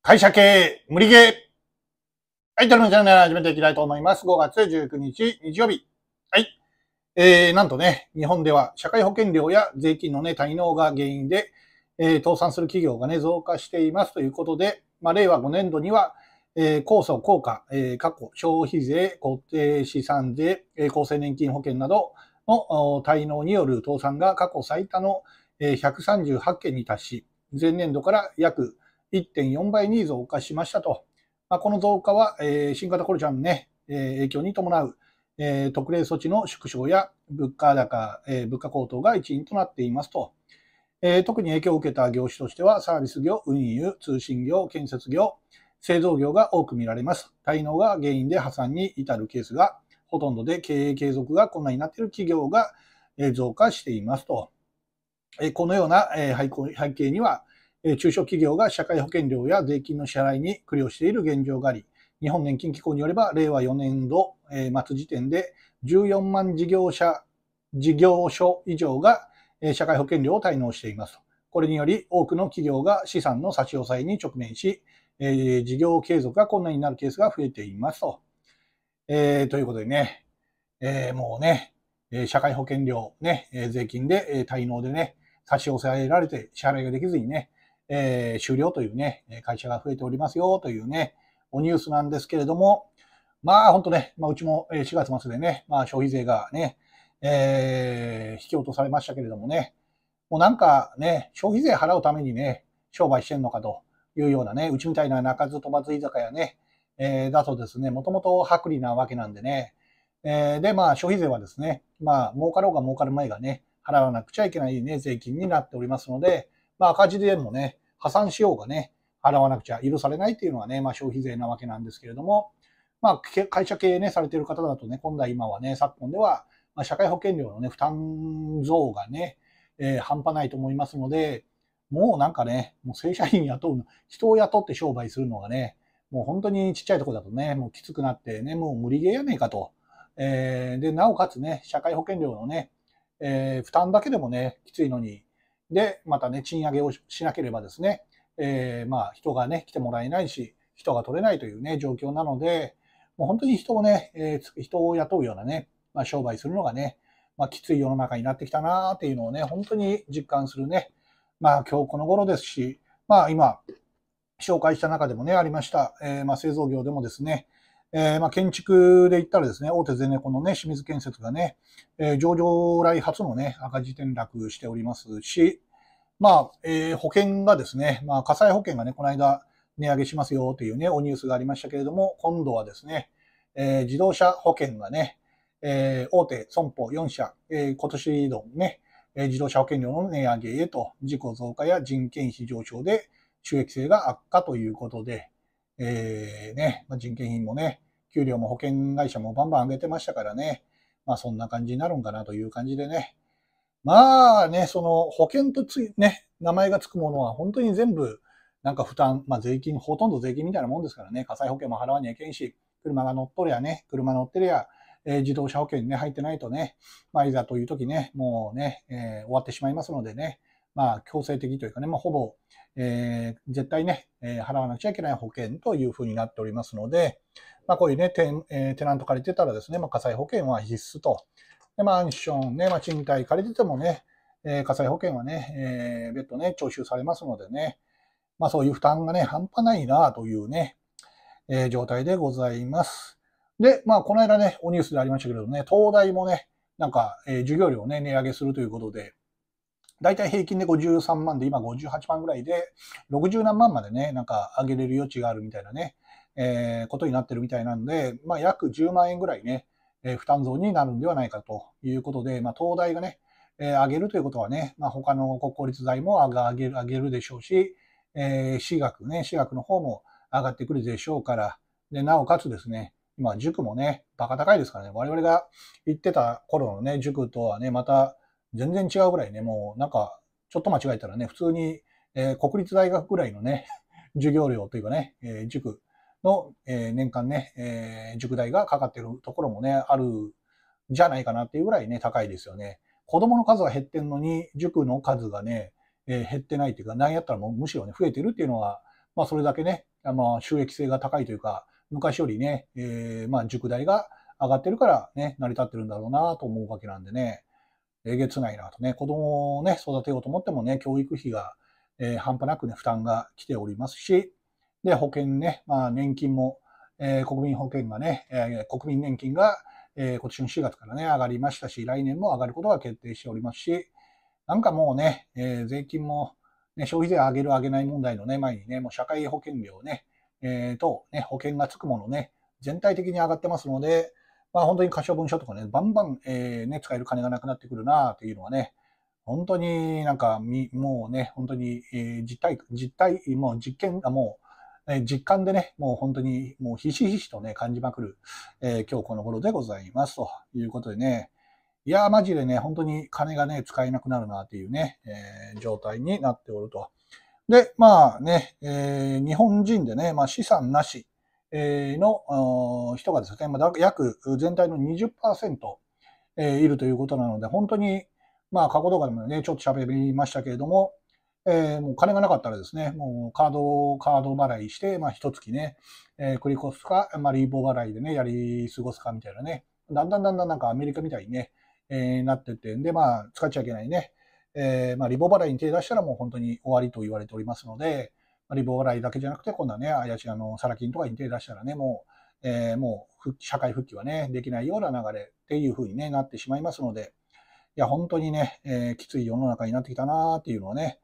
会社系無理ゲー。はい、テのビチャンネル始めていきたいと思います。5月19日、日曜日。はい。えー、なんとね、日本では社会保険料や税金のね、滞納が原因で、えー、倒産する企業がね、増加していますということで、まあ、令和5年度には、えー、構想、効果、えー、過去、消費税、固定資産税、え厚生年金保険などの滞納による倒産が過去最多の138件に達し、前年度から約1.4倍に増加しましたと。まあ、この増加は、えー、新型コロナのね、えー、影響に伴う、えー、特例措置の縮小や物価高、え物価高騰が一因となっていますと。え特に影響を受けた業種としては、サービス業、運輸、通信業、建設業、製造業が多く見られます。滞納が原因で破産に至るケースがほとんどで、経営継続が困難になっている企業が増加していますと。このような背景には、中小企業が社会保険料や税金の支払いに苦慮している現状があり、日本年金機構によれば、令和4年度末時点で14万事業者、事業所以上が社会保険料を滞納していますこれにより、多くの企業が資産の差し押さえに直面し、事業継続が困難になるケースが増えていますと。えー、ということでね、えー、もうね、社会保険料ね、税金で、滞納でね、差し押さえられて支払いができずにね、えー、終了というね、会社が増えておりますよというね、おニュースなんですけれども、まあ本当ね、まあうちも4月末でね、まあ消費税がね、えー、引き落とされましたけれどもね、もうなんかね、消費税払うためにね、商売してんのかというようなね、うちみたいな鳴かず飛ばず居酒屋ね、えー、だとですね、もともと薄利なわけなんでね、えー、で、まあ消費税はですね、まあ儲かろうが儲かる前がね、払わなくちゃいけないね、税金になっておりますので、まあ、赤字でもね、破産しようがね、払わなくちゃ許されないっていうのはね、まあ、消費税なわけなんですけれども、まあ、会社経営ね、されている方だとね、今度は今はね、昨今では、ま社会保険料のね、負担増がね、えー、半端ないと思いますので、もうなんかね、もう正社員雇うの、人を雇って商売するのがね、もう本当にちっちゃいとこだとね、もうきつくなってね、もう無理ゲーやねえかと。えー、で、なおかつね、社会保険料のね、えー、負担だけでもね、きついのに、で、またね、賃上げをしなければですね、えー、まあ、人がね、来てもらえないし、人が取れないというね、状況なので、もう本当に人をね、えー、人を雇うようなね、まあ、商売するのがね、まあ、きつい世の中になってきたなっていうのをね、本当に実感するね、まあ、今日この頃ですし、まあ、今、紹介した中でもね、ありました、えー、ま製造業でもですね、えー、まあ、建築で言ったらですね、大手ゼネコのね、清水建設がね、えー、上場来初のね、赤字転落しておりますし、まあ、えー、保険がですね、まあ、火災保険がね、この間値上げしますよというね、おニュースがありましたけれども、今度はですね、え自動車保険がね、え大手損保4社、え今年度ね、え自動車保険料の値上げへと、事故増加や人件費上昇で収益性が悪化ということで、えー、ね、ま人件費もね、給料も保険会社もバンバン上げてましたからね、まあそんな感じになるんかなという感じでね、まあね、その保険とつい、ね、名前がつくものは本当に全部なんか負担、まあ税金、ほとんど税金みたいなもんですからね、火災保険も払わにゃいけんし、車が乗っとりゃね、車乗ってりゃ、えー、自動車保険に、ね、入ってないとね、まあいざという時ね、もうね、えー、終わってしまいますのでね、まあ、強制的というかね、まあ、ほぼ、えー、絶対ね、えー、払わなくちゃいけない保険というふうになっておりますので、まあ、こういうね、テ,、えー、テナント借りてたらですね、まあ、火災保険は必須と。で、マンションね、まあ、賃貸借りててもね、えー、火災保険はね、えー、別途ね、徴収されますのでね、まあ、そういう負担がね、半端ないなというね、えー、状態でございます。で、まあ、この間ね、おニュースでありましたけれどね、東大もね、なんか、えー、授業料をね、値上げするということで、大体平均で53万で、今58万ぐらいで、60何万までね、なんか上げれる余地があるみたいなね、えー、ことになってるみたいなんで、まあ、約10万円ぐらいね、えー、負担増になるんではないかということで、まあ、東大がね、えー、上げるということはね、まあ、他の国公立大も上げる上げるでしょうし、えー、私学ね、私学の方も上がってくるでしょうから、で、なおかつですね、今、塾もね、バカ高いですからね、我々が行ってた頃のね、塾とはね、また、全然違うぐらいね、もうなんか、ちょっと間違えたらね、普通に、えー、国立大学ぐらいのね、授業料というかね、えー、塾の、えー、年間ね、えー、塾代がかかってるところもね、あるじゃないかなっていうぐらいね、高いですよね。子供の数は減ってんのに、塾の数がね、えー、減ってないっていうか、何やったらもうむしろね、増えてるっていうのは、まあそれだけね、あの収益性が高いというか、昔よりね、えー、まあ塾代が上がってるからね、成り立ってるんだろうなと思うわけなんでね。えげつないなとね、子供をね、育てようと思ってもね、教育費が、えー、半端なくね、負担が来ておりますし、で、保険ね、まあ、年金も、えー、国民保険がね、えー、国民年金が、えー、今年の4月からね、上がりましたし、来年も上がることが決定しておりますし、なんかもうね、えー、税金も、ね、消費税上げる上げない問題のね、前にね、もう社会保険料ね、えー、と、ね、保険がつくものね、全体的に上がってますので、まあ、本当に可処分書とかね、バンバン、えー、ね、使える金がなくなってくるなっていうのはね、本当になんかみ、もうね、本当に、えー、実体、実体、もう実験がもう、えー、実感でね、もう本当に、もうひしひしとね、感じまくる、えー、今日この頃でございますということでね、いやー、マジでね、本当に金がね、使えなくなるなっていうね、えー、状態になっておると。で、まあね、えー、日本人でね、まあ資産なしの人がですね、約全体の20%いるということなので、本当に、まあ、過去動画でもね、ちょっと喋りましたけれども、えー、もう金がなかったらですね、もうカードカード払いして、まあ、一月ね、えー、繰り越すか、まあ、リーボ払いでね、やり過ごすかみたいなね、だんだんだんだんなんかアメリカみたいにね、えー、なってって、で、まあ、使っちゃいけないね、えー、まあ、リボ払いに手出したらもう本当に終わりと言われておりますので、リボ払いだけじゃなくて、今度はね、あやし、あの、サラ金とかに手出したらね、もう、えー、もう、社会復帰はね、できないような流れっていうふうに、ね、なってしまいますので、いや、本当にね、えー、きつい世の中になってきたなーっていうのはね、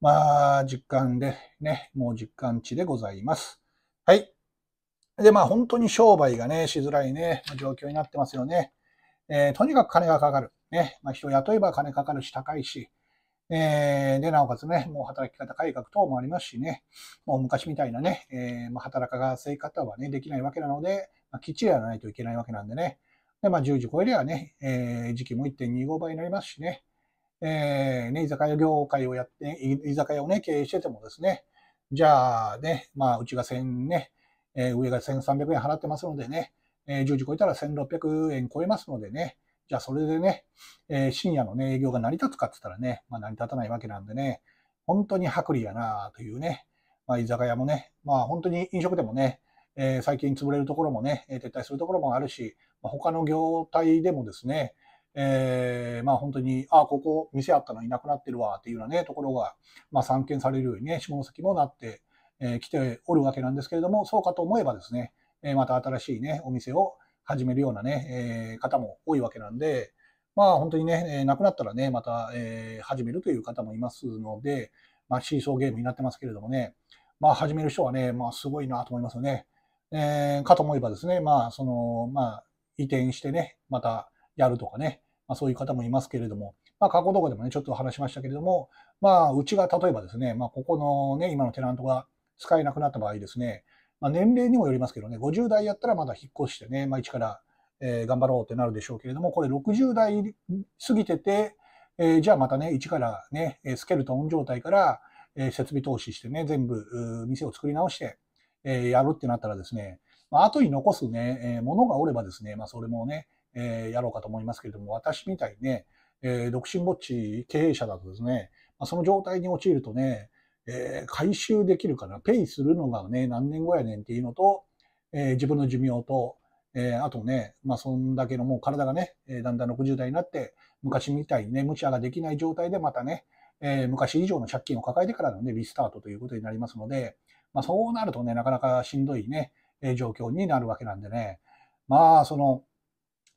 まあ、実感で、ね、もう実感値でございます。はい。で、まあ、本当に商売がね、しづらいね、状況になってますよね。えー、とにかく金がかかる。ね、まあ、人雇えば金かかるし、高いし、えー、で、なおかつね、もう働き方改革等もありますしね、もう昔みたいなね、えー、まあ、働かせ方はね、できないわけなので、まあ、きっちりやらないといけないわけなんでね、で、まあ、10時超えればね、えー、時期も1.25倍になりますしね、えー、ね、居酒屋業界をやって、居酒屋をね、経営しててもですね、じゃあね、まあ、うちが1000ね、えー、上が1300円払ってますのでね、えー、10時超えたら1600円超えますのでね、じゃあそれでね、えー、深夜のね、営業が成り立つかって言ったらね、まあ成り立たないわけなんでね、本当に薄利やなというね、まあ居酒屋もね、まあ本当に飲食でもね、えー、最近潰れるところもね、撤退するところもあるし、まあ、他の業態でもですね、えー、まあ本当に、ああ、ここ店あったのいなくなってるわっていうようなね、ところが、まあ散見されるようにね、下関もなって、えー、来ておるわけなんですけれども、そうかと思えばですね、えまた新しいね、お店を始めるようなね、えー、方も多いわけなんで、まあ本当にね、えー、亡くなったらね、また、えー、始めるという方もいますので、まあシーソーゲームになってますけれどもね、まあ始める人はね、まあすごいなと思いますよね。えー、かと思えばですね、まあその、まあ移転してね、またやるとかね、まあそういう方もいますけれども、まあ過去動画でもね、ちょっと話しましたけれども、まあうちが例えばですね、まあここのね、今のテナントが使えなくなった場合ですね、まあ、年齢にもよりますけどね、50代やったらまだ引っ越してね、まあ、一から、えー、頑張ろうってなるでしょうけれども、これ60代過ぎてて、えー、じゃあまたね、一からね、スケルトン状態から、えー、設備投資してね、全部店を作り直して、えー、やるってなったらですね、まあ、後に残すね、えー、ものがおればですね、まあ、それもね、えー、やろうかと思いますけれども、私みたいにね、えー、独身ぼっち経営者だとですね、まあ、その状態に陥るとね、えー、回収できるかな、ペイするのがね、何年後やねんっていうのと、えー、自分の寿命と、えー、あとね、まあ、そんだけのもう体がね、えだんだん60代になって、昔みたいにね、無茶ができない状態でまたね、え昔以上の借金を抱えてからのね、リスタートということになりますので、まあ、そうなるとね、なかなかしんどいね、え状況になるわけなんでね、まあ、その、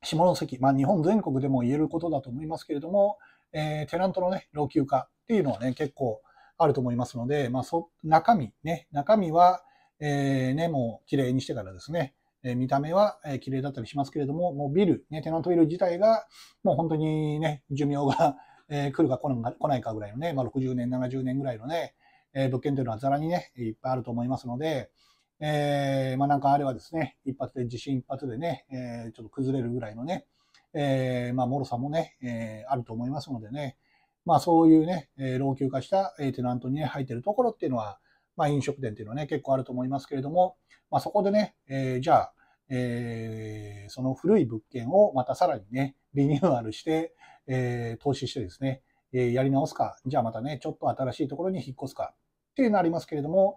下関、まあ、日本全国でも言えることだと思いますけれども、えテナントのね、老朽化っていうのはね、結構、あると思いますので、まあ、そ中身ね、中身は、えー、ね、もう綺麗にしてからですね、え見た目は、え綺麗だったりしますけれども、もうビル、ね、テナントビル自体が、もう本当にね、寿命がえー、来るか来ないかぐらいのね、まあ、60年、70年ぐらいのね、えー、物件というのはざらにね、いっぱいあると思いますので、えー、まあなんかあれはですね、一発で、地震一発でね、えー、ちょっと崩れるぐらいのね、えー、まあ、脆さもね、えー、あると思いますのでね、まあそういうね、え老朽化したテナントにね、入ってるところっていうのは、まあ飲食店っていうのはね、結構あると思いますけれども、まあそこでね、えじゃあ、えー、その古い物件をまたさらにね、リニューアルして、えー、投資してですね、えー、やり直すか、じゃあまたね、ちょっと新しいところに引っ越すかっていうのありますけれども、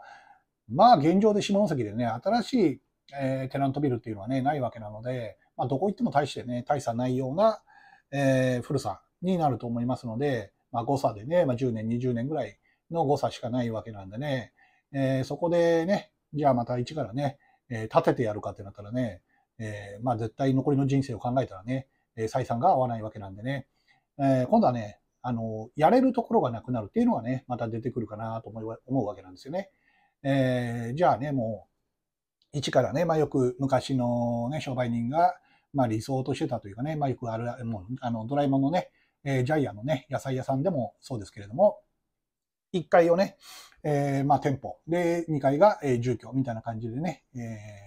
まあ現状で下関でね、新しい、えテナントビルっていうのはね、ないわけなので、まあ、どこ行っても大してね、大差ないような、え古さになると思いますので、まあ、誤差でね、まあ、10年、20年ぐらいの誤差しかないわけなんでね、えー、そこでね、じゃあまた一からね、えー、立ててやるかってなったらね、えー、まあ絶対残りの人生を考えたらね、えー、採算が合わないわけなんでね、えー、今度はね、あの、やれるところがなくなるっていうのがね、また出てくるかなと思うわけなんですよね。えー、じゃあね、もう、一からね、まあよく昔のね、商売人が、まあ理想としてたというかね、まあよくある、もう、あの、ドラえもんのね、えー、ジャイアンのね、野菜屋さんでもそうですけれども、1階をね、えー、まあ店舗、で、2階が、えー、住居みたいな感じでね、えー、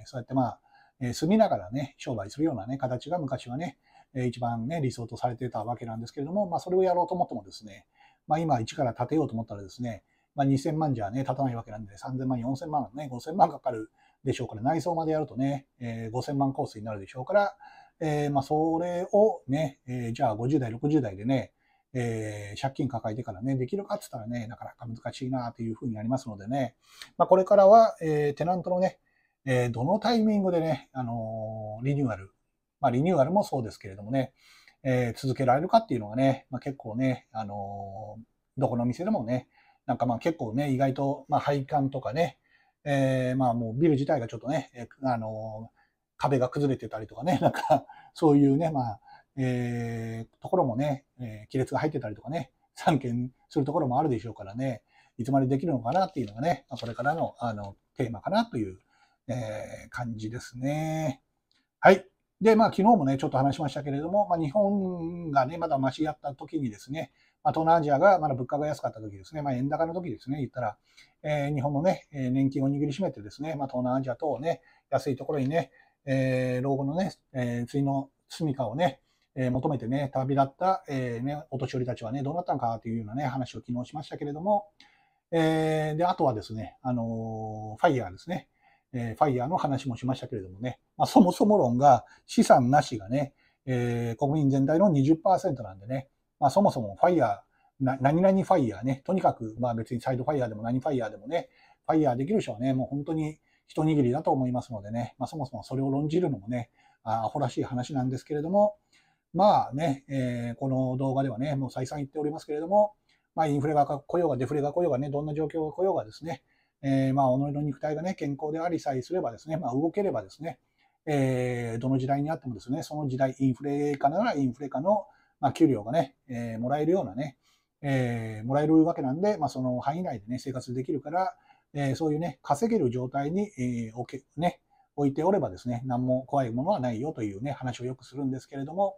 そうやってまあ、えー、住みながらね、商売するようなね、形が昔はね、えー、一番ね、理想とされてたわけなんですけれども、まあそれをやろうと思ってもですね、まあ今一から建てようと思ったらですね、まあ2000万じゃね、立たないわけなんで、3000万、4000万ね、5000万かかるでしょうから、内装までやるとね、えー、5000万コースになるでしょうから、えー、まあ、それをね、えー、じゃあ50代、60代でね、えー、借金抱えてからね、できるかって言ったらね、なかなか難しいなというふうになりますのでね、まあ、これからは、えー、テナントのね、えー、どのタイミングでね、あのー、リニューアル、まあ、リニューアルもそうですけれどもね、えー、続けられるかっていうのがね、まあ、結構ね、あのー、どこの店でもね、なんかまあ結構ね、意外と、まあ、配管とかね、えー、まあもうビル自体がちょっとね、あのー壁が崩れてたりとかね、なんか、そういうね、まあ、えー、ところもね、えー、亀裂が入ってたりとかね、散見するところもあるでしょうからね、いつまでできるのかなっていうのがね、これからの、あの、テーマかなという、えー、感じですね。はい。で、まあ、昨日もね、ちょっと話しましたけれども、まあ、日本がね、まだましやった時にですね、まあ、東南アジアがまだ物価が安かった時ですね、まあ、円高の時ですね、言ったら、えー、日本のね、年金を握りしめてですね、まあ、東南アジア等をね、安いところにね、えー、老後のね、えー、次の住処をね、えー、求めてね、旅立った、えー、ね、お年寄りたちはね、どうなったのかというようなね、話を昨日しましたけれども、えー、で、あとはですね、あのファイヤーですね、えファイヤーの話もしましたけれどもね、まあ、そもそも論が資産なしがね、え国民全体の20%なんでね、まあ、そもそもファイヤー、な何々ファイヤーね、とにかく、まあ別にサイドファイヤーでも何ファイヤーでもね、ファイヤーできる人はね、もう本当に、一握りだと思いますのでね、まあ、そもそもそれを論じるのもね、アホらしい話なんですけれども、まあね、えー、この動画ではね、もう再三言っておりますけれども、まあ、インフレが来ようがデフレが来ようがね、どんな状況が来ようがですね、えー、まあ、己の肉体がね、健康でありさえすればですね、まあ、動ければですね、えー、どの時代にあってもですね、その時代、インフレ化ならインフレ化の、まあ、給料がね、えー、もらえるようなね、えー、もらえるわけなんで、まあ、その範囲内でね、生活できるから、えそういうね、稼げる状態に、えー、置け、ね、置いておればですね、何も怖いものはないよというね、話をよくするんですけれども、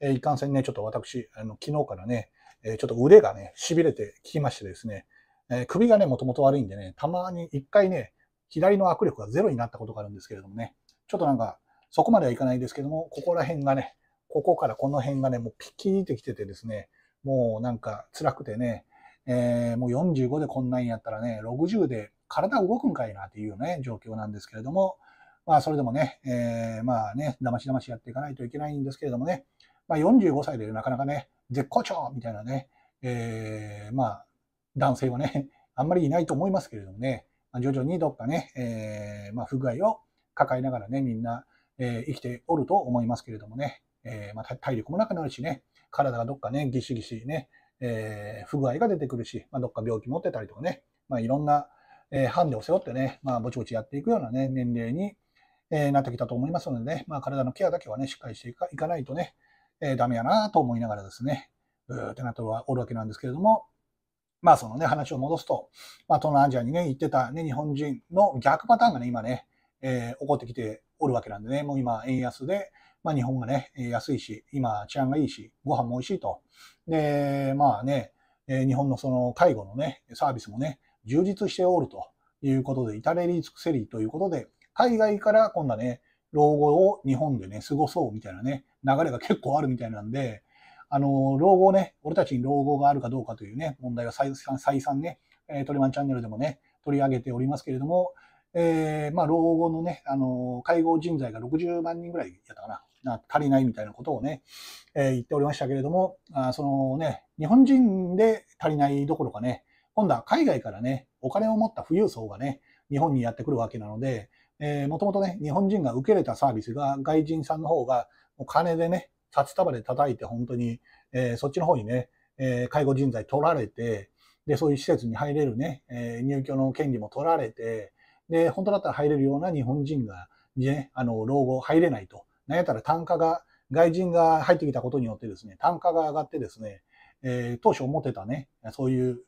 えいかんせんね、ちょっと私、あの、昨日からね、えちょっと腕がね、痺れてきましてですね、え首がね、もともと悪いんでね、たまに一回ね、左の握力がゼロになったことがあるんですけれどもね、ちょっとなんか、そこまではいかないですけども、ここら辺がね、ここからこの辺がね、もうピキーってきててですね、もうなんか辛くてね、えー、もう45でこんなんやったらね、60で体動くんかいなというね、状況なんですけれども、まあ、それでもね、えー、まあね、だましだましやっていかないといけないんですけれどもね、まあ、45歳でなかなかね、絶好調みたいなね、えー、まあ、男性はね、あんまりいないと思いますけれどもね、徐々にどっかね、えー、まあ、不具合を抱えながらね、みんな、えー、生きておると思いますけれどもね、えー、まあ、体力もなくなるしね、体がどっかね、ぎしぎしね、えー、不具合が出てくるし、まあ、どっか病気持ってたりとかね、まあ、いろんな、えー、ハンデを背負ってね、まあ、ぼちぼちやっていくようなね、年齢に、えー、なってきたと思いますのでね、まあ、体のケアだけはね、しっかりしていかいかないとね、えー、ダメやなと思いながらですね、うーってなっておるわけなんですけれども、まあそのね、話を戻すと、まあ東南アジアにね、行ってたね、日本人の逆パターンがね、今ね、えー、起こってきておるわけなんでね、もう今円安で、まあ日本がね、安いし、今治安がいいし、ご飯も美味しいと。で、まあね、日本のその介護のね、サービスもね、充実しておるということで、至れり尽くせりということで、海外から今度はね、老後を日本でね、過ごそうみたいなね、流れが結構あるみたいなんで、あの、老後ね、俺たちに老後があるかどうかというね、問題は再三、再三ね、えー、トリマンチャンネルでもね、取り上げておりますけれども、えー、まあ、老後のね、あの、介護人材が60万人ぐらいやったかな。足りないみたいなことをね、えー、言っておりましたけれども、あそのね、日本人で足りないどころかね、今度は海外からね、お金を持った富裕層がね、日本にやってくるわけなので、えー、もともとね、日本人が受け入れたサービスが、外人さんの方が、お金でね、札束で叩いて、本当に、えー、そっちの方にね、えー、介護人材取られて、で、そういう施設に入れるね、えー、入居の権利も取られて、で、本当だったら入れるような日本人が、ね、あの、老後入れないとなんやったら単価が、外人が入ってきたことによってですね、単価が上がってですね、えー、当初思ってたね、そういう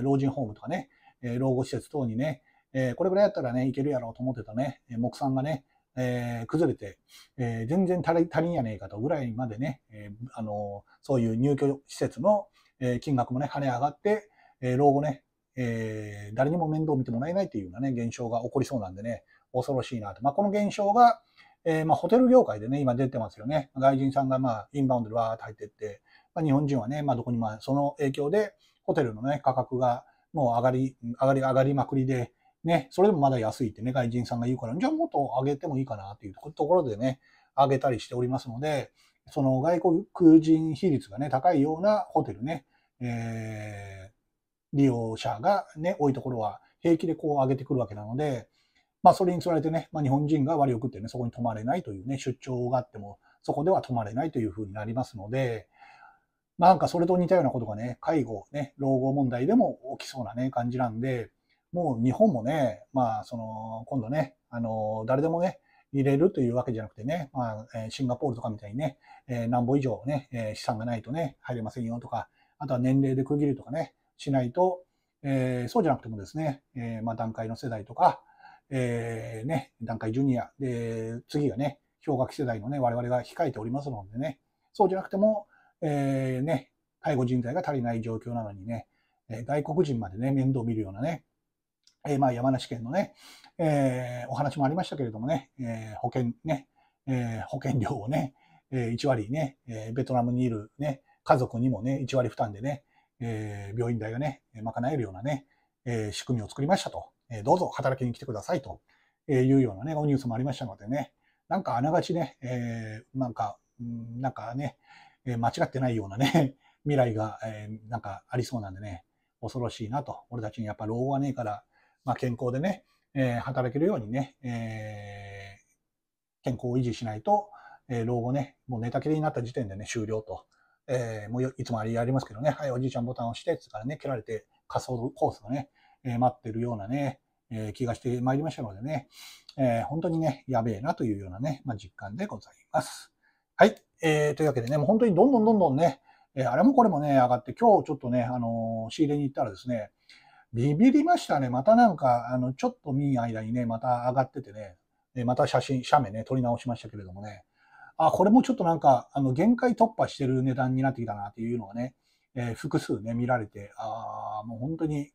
老人ホームとかね、え老後施設等にね、えー、これぐらいやったらね、いけるやろうと思ってたね、木産がね、えー、崩れて、えー、全然足り足りんやねえかとぐらいまでね、えあのそういう入居施設の、え金額もね、跳ね上がって、え老後ね、え誰にも面倒を見てもらえないというようなね、現象が起こりそうなんでね、恐ろしいなと。まあ、この現象が、えー、まあ、ホテル業界でね、今出てますよね。外人さんが、まあ、インバウンドでわーって入ってって、まあ、日本人はね、まあ、どこにも、その影響で、ホテルのね、価格がもう上がり、上がり、上がりまくりで、ね、それでもまだ安いってね、外人さんが言うから、じゃあもっと上げてもいいかなっていうところでね、上げたりしておりますので、その外国人比率がね、高いようなホテルね、えー、利用者がね、多いところは平気でこう上げてくるわけなので、まあ、それにつられてね、まあ、日本人が割り送ってね、そこに泊まれないというね、出張があっても、そこでは泊まれないというふうになりますので、なんかそれと似たようなことがね、介護、ね、老後問題でも起きそうなね、感じなんで、もう日本もね、まあ、その、今度ね、あの、誰でもね、入れるというわけじゃなくてね、まあ、シンガポールとかみたいにね、え何本以上ね、え資産がないとね、入れませんよとか、あとは年齢で区切るとかね、しないと、えー、そうじゃなくてもですね、えまあ、団塊の世代とか、えー、ね、段階ジュニア、で、次がね、氷河期世代のね、我々が控えておりますのでね、そうじゃなくても、えー、ね、介護人材が足りない状況なのにね、え外国人までね、面倒見るようなね、えー、まあ山梨県のね、えー、お話もありましたけれどもね、えー、保険ね、え保険料をね、え1割ね、えベトナムにいるね、家族にもね、1割負担でね、え病院代がね、賄えるようなね、え仕組みを作りましたと。えどうぞ働きに来てくださいというようなね、おニュースもありましたのでね、なんかあながちね、えー、なんか、なんかね、間違ってないようなね、未来が、えー、なんかありそうなんでね、恐ろしいなと。俺たちにやっぱ老後はねえから、まあ、健康でね、えー、働けるようにね、えー、健康を維持しないと、えー、老後ね、もう寝たきりになった時点でね、終了と。えー、もういつもありありますけどね、はい、おじいちゃんボタンを押して、つからね、蹴られて仮想コースのね、え待ってるようなね、え気がしてまいりましたのでね、え本当にね、やべえなというようなね、まあ、実感でございます。はい。えー、というわけでね、もう本当にどんどんどんどんね、えあれもこれもね、上がって、今日ちょっとね、あの仕入れに行ったらですね、ビビりましたね。またなんか、あの、ちょっと見ん間にね、また上がっててね、でまた写真、写メね、撮り直しましたけれどもね、あ、これもちょっとなんか、あの、限界突破してる値段になってきたなっていうのがね、えー、複数ね、見られて、ああ、もう本当に、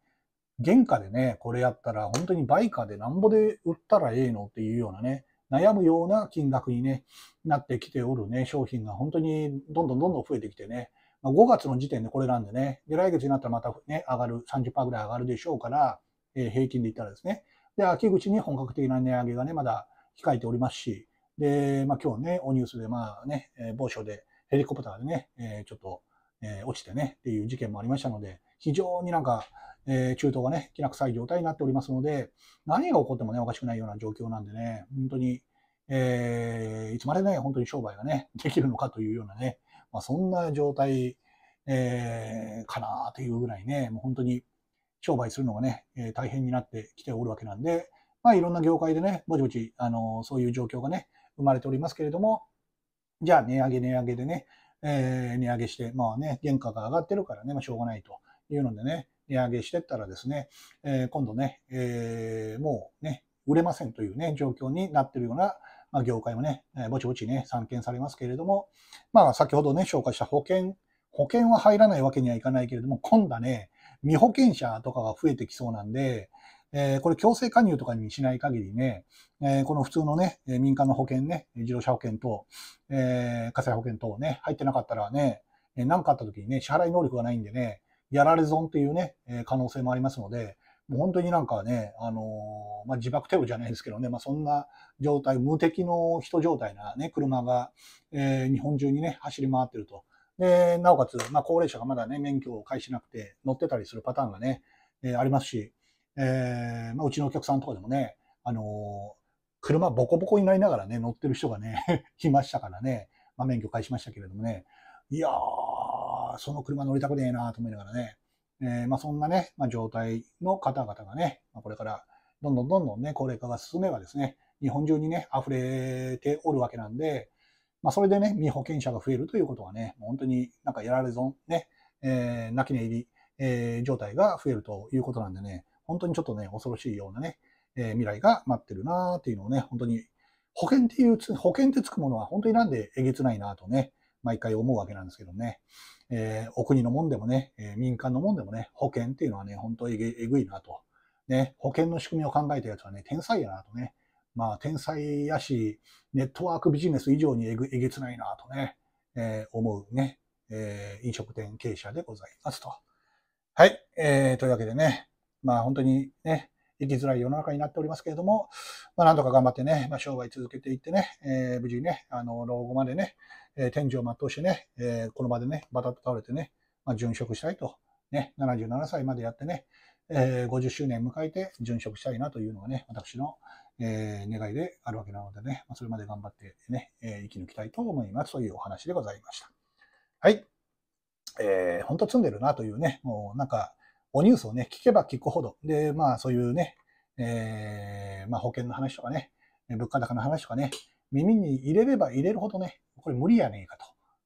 原価でね、これやったら本当に売価でなんぼで売ったらええのっていうようなね、悩むような金額に、ね、なってきておるね、商品が本当にどんどんどんどん増えてきてね、ま5月の時点でこれなんでね、で来月になったらまたね、上がる、30%ぐらい上がるでしょうから、えー、平均で言ったらですね、で、秋口に本格的な値上げがね、まだ控えておりますし、で、まあ、今日ね、おニュースで、まあね、某所でヘリコプターでね、えー、ちょっと、え落ちてねっていう事件もありましたので、非常になんか、えー、中東がね、きな臭い状態になっておりますので、何が起こってもね、おかしくないような状況なんでね、本当に、えー、いつまでね、本当に商売がね、できるのかというようなね、まあ、そんな状態、えー、かなというぐらいね、もう本当に商売するのがね、えー、大変になってきておるわけなんで、まあ、いろんな業界でね、ぼちぼち、あのそういう状況がね、生まれておりますけれども、じゃあ値上げ値上げでね、えー、値上げして、まあね、原価が上がってるからね、まあ、しょうがないというのでね、値上げしてったらですね、えー、今度ね、えー、もうね、売れませんというね、状況になってるような、まあ、業界もね、えぼちぼちね、散見されますけれども、まあ、先ほどね、紹介した保険、保険は入らないわけにはいかないけれども、今度はね、未保険者とかが増えてきそうなんで、えー、これ強制加入とかにしない限りね、えー、この普通のね、民間の保険ね、自動車保険等、えー、火災保険等ね、入ってなかったらね、何かあった時にね、支払い能力がないんでね、やられ損っていうね、え可能性もありますので、もう本当になんかね、あのまあ、自爆テロじゃないですけどね、まあ、そんな状態、無敵の人状態な、ね、車が、えー、日本中にね、走り回ってると。で、なおかつ、まあ、高齢者がまだね、免許を返しなくて乗ってたりするパターンがね、えー、ありますし、えー、まあ、うちのお客さんとかでもね、あの車ボコボコになりながらね、乗ってる人がね、いましたからね、まあ、免許返しましたけれどもね、いやー、その車乗りたくねえなと思いながらね、えー、まあ、そんなね、まあ、状態の方々がね、まあ、これからどんどんどんどんね、高齢化が進めばですね、日本中にね、溢れておるわけなんで、まあ、それでね、未保険者が増えるということはね、本当になんかやられ損、ね、えー、泣き寝入り、えー、状態が増えるということなんでね、本当にちょっとね、恐ろしいようなね、えー、未来が待ってるなーっていうのをね、本当に、保険っていう、保険ってつくものは本当になんでえげつないなとね、毎回思うわけなんですけどね。えー、お国のもんでもね、えー、民間のもんでもね、保険っていうのはね、本当にえぐいなと。ね、保険の仕組みを考えたやつはね、天才やなとね。まあ、天才やし、ネットワークビジネス以上にえぐえげつないなとね、えー、思うね、えー、飲食店経営者でございますと。はい、えー、というわけでね、まあ本当にね、生きづらい世の中になっておりますけれども、まあなんとか頑張ってね、まあ、商売続けていってね、えー、無事ね、あの、老後までね、えー、天井を全うしてね、えー、この場でね、バタッと倒れてね、まあ、殉職したいと、ね、77歳までやってね、えー、50周年迎えて殉職したいなというのがね、私の、え願いであるわけなのでね、まあ、それまで頑張ってね、え生き抜きたいと思いますというお話でございました。はい。えー、ほんと詰んでるなというね、もうなんか、おニュースをね、聞けば聞くほど、で、まあそういうね、えまあ保険の話とかね、物価高の話とかね、耳に入れれば入れるほどね、これ無理やねえかと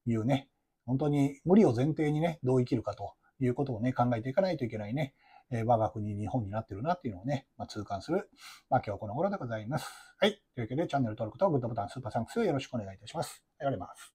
いうね、本当に無理を前提にね、どう生きるかということをね、考えていかないといけないね、えー、我が国、日本になってるなっていうのをね、まあ、痛感する、まあ、今日この頃でございます。はい。というわけで、チャンネル登録とグッドボタン、スーパーサンクスよろしくお願いいたします。ありがとうございます。